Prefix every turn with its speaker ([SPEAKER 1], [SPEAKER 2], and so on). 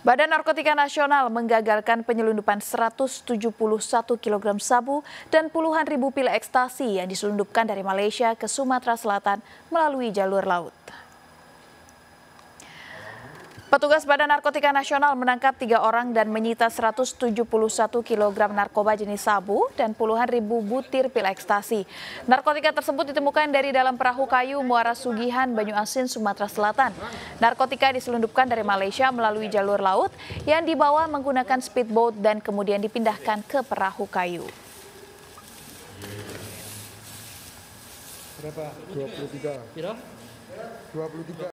[SPEAKER 1] Badan Narkotika Nasional menggagalkan penyelundupan 171 kg sabu dan puluhan ribu pil ekstasi yang diselundupkan dari Malaysia ke Sumatera Selatan melalui jalur laut. Petugas Badan Narkotika Nasional menangkap tiga orang dan menyita 171 kg narkoba jenis sabu dan puluhan ribu butir pil ekstasi. Narkotika tersebut ditemukan dari dalam perahu kayu Muara Sugihan, Banyu Asin, Sumatera Selatan. Narkotika diselundupkan dari Malaysia melalui jalur laut yang dibawa menggunakan speedboat dan kemudian dipindahkan ke perahu kayu.
[SPEAKER 2] Berapa? 23. 23.